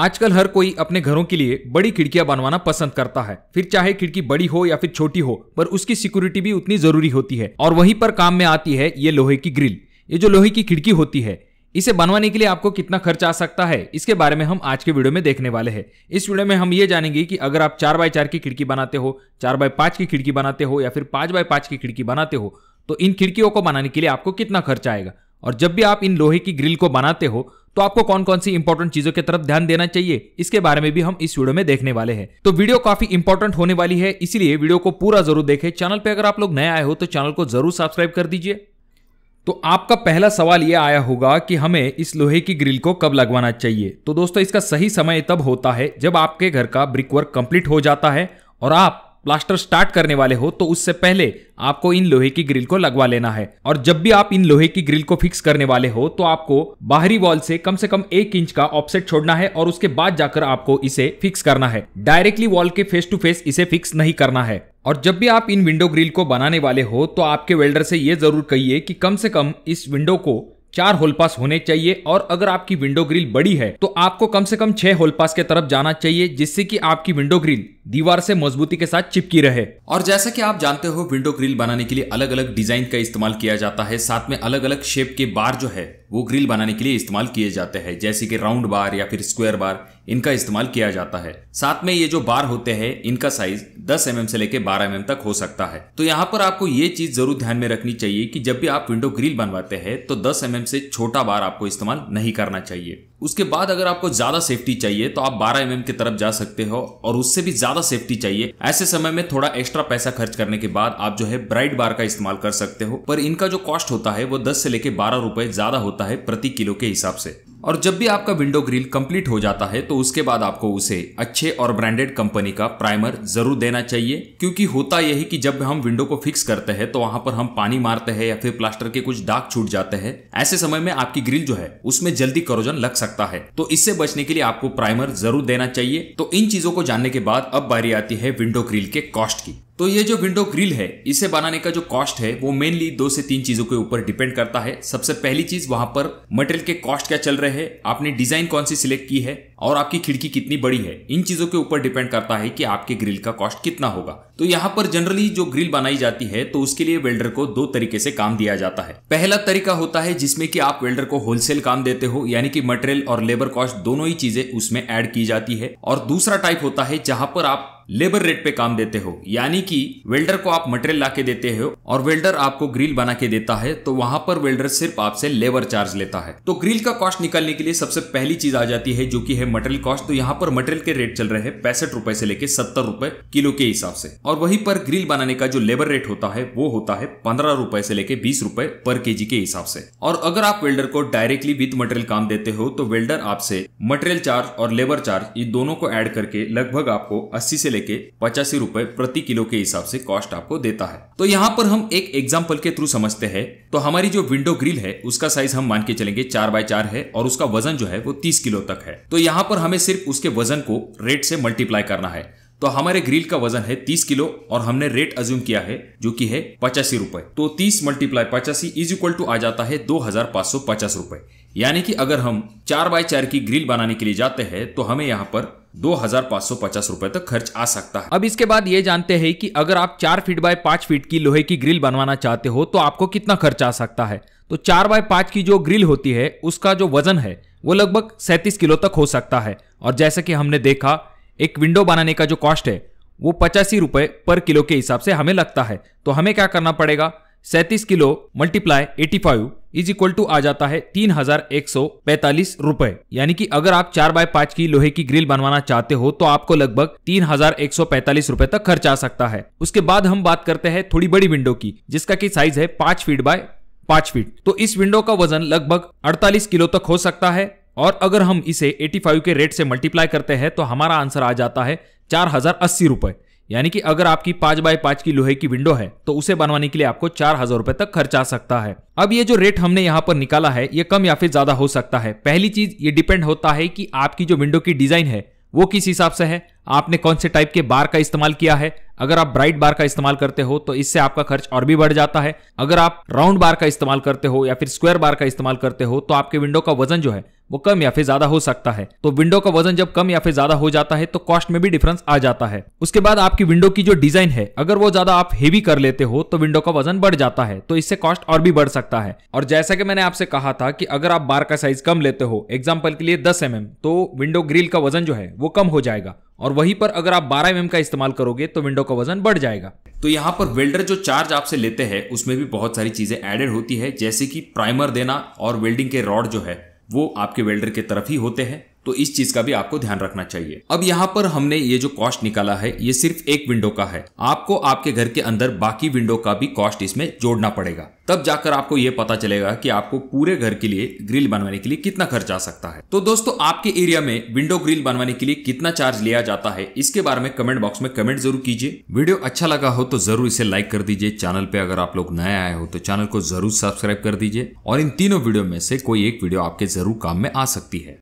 आजकल हर कोई अपने घरों के लिए बड़ी खिड़कियां बनवाना पसंद करता है फिर चाहे खिड़की बड़ी हो या फिर छोटी हो पर उसकी सिक्योरिटी भी उतनी जरूरी होती है और वहीं पर काम में आती है ये लोहे की ग्रिल ये जो लोहे की खिड़की होती है इसे बनवाने के लिए आपको कितना खर्च आ सकता है इसके बारे में हम आज के वीडियो में देखने वाले हैं इस वीडियो में हम ये जानेंगे कि अगर आप चार बाय चार की खिड़की बनाते हो चार बाय पांच की खिड़की बनाते हो या फिर पांच बाय पांच की खिड़की बनाते हो तो इन खिड़कियों को बनाने के लिए आपको कितना खर्च आएगा और जब भी आप इन लोहे की ग्रिल को बनाते हो तो आपको कौन कौन सी इंपॉर्टेंट चीजों की तरफ ध्यान देना चाहिए इसके बारे में भी हम इस वीडियो में देखने वाले हैं तो वीडियो काफी इंपॉर्टेंट होने वाली है इसलिए वीडियो को पूरा जरूर देखें चैनल पर अगर आप लोग नए आए हो तो चैनल को जरूर सब्सक्राइब कर दीजिए तो आपका पहला सवाल यह आया होगा कि हमें इस लोहे की ग्रिल को कब लगवाना चाहिए तो दोस्तों इसका सही समय तब होता है जब आपके घर का ब्रिक वर्क कंप्लीट हो जाता है और आप प्लास्टर स्टार्ट करने वाले हो तो उससे पहले आपको इन लोहे की ग्रिल को लगवा लेना है और जब भी आप इन लोहे की ग्रिल को फिक्स करने वाले हो तो आपको बाहरी वॉल से कम से कम एक इंच का ऑफसेट छोड़ना है और उसके बाद जाकर आपको इसे फिक्स करना है डायरेक्टली वॉल के फेस टू फेस इसे फिक्स नहीं करना है और जब भी आप इन विंडो ग्रिल को बनाने वाले हो तो आपके वेल्डर से ये जरूर कहिए कि कम से कम इस विंडो को चार होल पास होने चाहिए और अगर आपकी विंडो ग्रिल बड़ी है तो आपको कम से कम छह होल पास के तरफ जाना चाहिए जिससे कि आपकी विंडो ग्रिल दीवार से मजबूती के साथ चिपकी रहे और जैसा कि आप जानते हो विंडो ग्रिल बनाने के लिए अलग अलग डिजाइन का इस्तेमाल किया जाता है साथ में अलग अलग शेप के बार जो है वो ग्रिल बनाने के लिए इस्तेमाल किए जाते हैं जैसे कि राउंड बार या फिर स्क्वायर बार इनका इस्तेमाल किया जाता है साथ में ये जो बार होते हैं इनका साइज 10 एम mm से लेकर 12 एम mm तक हो सकता है तो यहाँ पर आपको ये चीज जरूर ध्यान में रखनी चाहिए कि जब भी आप विंडो ग्रिल बनवाते हैं तो 10 एम mm से छोटा बार आपको इस्तेमाल नहीं करना चाहिए उसके बाद अगर आपको ज्यादा सेफ्टी चाहिए तो आप 12 एम mm की तरफ जा सकते हो और उससे भी ज्यादा सेफ्टी चाहिए ऐसे समय में थोड़ा एक्स्ट्रा पैसा खर्च करने के बाद आप जो है ब्राइट बार का इस्तेमाल कर सकते हो पर इनका जो कॉस्ट होता है वो दस से लेकर बारह रुपए ज्यादा होता है प्रति किलो के हिसाब से और जब भी आपका विंडो ग्रिल कंप्लीट हो जाता है तो उसके बाद आपको उसे अच्छे और ब्रांडेड कंपनी का प्राइमर जरूर देना चाहिए क्योंकि होता यही कि जब हम विंडो को फिक्स करते हैं तो वहां पर हम पानी मारते हैं या फिर प्लास्टर के कुछ दाग छूट जाते हैं ऐसे समय में आपकी ग्रिल जो है उसमें जल्दी करोजन लग सकता है तो इससे बचने के लिए आपको प्राइमर जरूर देना चाहिए तो इन चीजों को जानने के बाद अब बारी आती है विंडो ग्रिल के कॉस्ट की तो ये जो विंडो ग्रिल है इसे बनाने का जो कॉस्ट है वो मेनली दो से तीन चीजों के ऊपर डिपेंड करता है सबसे पहली चीज वहां पर मटेरियल के कॉस्ट क्या चल रहे हैं आपने डिजाइन कौन सी सिलेक्ट की है और आपकी खिड़की कितनी बड़ी है इन चीजों के ऊपर डिपेंड करता है कि आपके ग्रिल का कॉस्ट कितना होगा तो यहाँ पर जनरली जो ग्रिल बनाई जाती है तो उसके लिए वेल्डर को दो तरीके से काम दिया जाता है पहला तरीका होता है जिसमें कि आप वेल्डर को होलसेल काम देते हो यानी कि मटेरियल और लेबर कॉस्ट दोनों ही चीजें उसमें ऐड की जाती है और दूसरा टाइप होता है जहां पर आप लेबर रेट पे काम देते हो यानी कि वेल्डर को आप मटेरियल ला के देते हो और वेल्डर आपको ग्रिल बना के देता है तो वहां पर वेल्डर सिर्फ आपसे लेबर चार्ज लेता है तो ग्रिल का कॉस्ट निकालने के लिए सबसे पहली चीज आ जाती है जो की है मटेरियल कॉस्ट तो यहाँ पर मटेरियल के रेट चल रहे हैं पैंसठ रुपए से लेकर सत्तर रुपए किलो के हिसाब से और वहीं पर ग्रिल बनाने का जो लेबर रेट होता है वो होता है पंद्रह रुपए से लेकर बीस रुपए पर के के हिसाब से और अगर आप वेल्डर को डायरेक्टली विद मटेरियल काम देते हो तो वेल्डर आपसे मटेरियल चार्ज और लेबर चार्ज ये दोनों को एड करके लगभग आपको अस्सी से लेके पचासी रूपए प्रति किलो के हिसाब से कॉस्ट आपको देता है तो यहाँ पर हम एक एग्जाम्पल के थ्रू समझते हैं तो हमारी जो विंडो ग्रिल है उसका साइज हम मान के चलेंगे चार बाय चार है और उसका वजन जो है वो तीस किलो तक है तो यहाँ पर हमें सिर्फ उसके वजन को रेट से मल्टीप्लाई करना है तो हमारे ग्रिल का वजन है तीस किलो और हमने रेट अज्यूम किया है जो कि है पचासी रुपए तो तीस मल्टीप्लाई पचासी इज इक्वल टू आ जाता है दो हजार पांच सौ पचास रुपए यानी कि अगर हम चार बाय चार की ग्रिल बनाने के लिए जाते हैं तो हमें यहाँ पर दो हजार पाँच सौ पचास रूपए तक खर्च आ सकता है अब इसके बाद ये जानते हैं कि अगर आप चार फीट बाय पांच फीट की लोहे की ग्रिल बनवाना चाहते हो तो आपको कितना खर्च आ सकता है तो चार बाय पांच की जो ग्रिल होती है उसका जो वजन है वो लगभग सैतीस किलो तक हो सकता है और जैसे कि हमने देखा एक विंडो बनाने का जो कॉस्ट है वो पचासी रुपए पर किलो के हिसाब से हमें लगता है तो हमें क्या करना पड़ेगा सैंतीस kilo multiply eighty five is equal to आ जाता है तीन हजार एक सौ पैतालीस रूपए यानी कि अगर आप चार बाय पांच की लोहे की ग्रिल बनवाना चाहते हो तो आपको लगभग तीन हजार एक सौ पैतालीस रूपए तक खर्च आ सकता है उसके बाद हम बात करते हैं थोड़ी बड़ी विंडो की जिसका की साइज है पांच फीट बाय पांच फीट तो इस विंडो का वजन लगभग अड़तालीस किलो तक हो सकता है और अगर हम इसे 85 के रेट से मल्टीप्लाई करते हैं तो हमारा आंसर आ जाता है चार हजार अस्सी रुपए यानी कि अगर आपकी पांच बाय पांच की लोहे की विंडो है तो उसे बनवाने के लिए आपको चार हजार रुपए तक खर्च आ सकता है अब ये जो रेट हमने यहाँ पर निकाला है ये कम या फिर ज्यादा हो सकता है पहली चीज ये डिपेंड होता है कि आपकी जो विंडो की डिजाइन है वो किस हिसाब से है आपने कौन से टाइप के बार का इस्तेमाल किया है अगर आप ब्राइट बार का इस्तेमाल करते हो तो इससे आपका खर्च और भी बढ़ जाता है अगर आप राउंड बार का इस्तेमाल करते हो या फिर स्क्वायर बार का इस्तेमाल करते हो तो आपके विंडो का वजन जो है वो कम या फिर ज्यादा हो सकता है तो विंडो का वजन जब कम या फिर ज्यादा हो जाता है तो कॉस्ट में भी डिफरेंस आ जाता है उसके बाद आपकी विंडो की जो डिजाइन है अगर वो ज्यादा आप हेवी कर लेते हो तो विंडो का वजन बढ़ जाता है तो इससे कॉस्ट और भी बढ़ सकता है और जैसा कि मैंने आपसे कहा था कि अगर आप बार का साइज कम लेते हो एग्जाम्पल के लिए दस एम mm, तो विंडो ग्रिल का वजन जो है वो कम हो जाएगा और वहीं पर अगर आप 12 एम का इस्तेमाल करोगे तो विंडो का वजन बढ़ जाएगा तो यहाँ पर वेल्डर जो चार्ज आपसे लेते हैं उसमें भी बहुत सारी चीजें एडेड होती है जैसे कि प्राइमर देना और वेल्डिंग के रॉड जो है वो आपके वेल्डर के तरफ ही होते हैं तो इस चीज का भी आपको ध्यान रखना चाहिए अब यहाँ पर हमने ये जो कॉस्ट निकाला है ये सिर्फ एक विंडो का है आपको आपके घर के अंदर बाकी विंडो का भी कॉस्ट इसमें जोड़ना पड़ेगा तब जाकर आपको ये पता चलेगा कि आपको पूरे घर के लिए ग्रिल बनवाने के लिए कितना खर्च आ सकता है तो दोस्तों आपके एरिया में विंडो ग्रिल बनवाने के लिए कितना चार्ज लिया जाता है इसके बारे में कमेंट बॉक्स में कमेंट जरूर कीजिए वीडियो अच्छा लगा हो तो जरूर इसे लाइक कर दीजिए चैनल पे अगर आप लोग नए आए हो तो चैनल को जरूर सब्सक्राइब कर दीजिए और इन तीनों वीडियो में से कोई एक वीडियो आपके जरूर काम में आ सकती है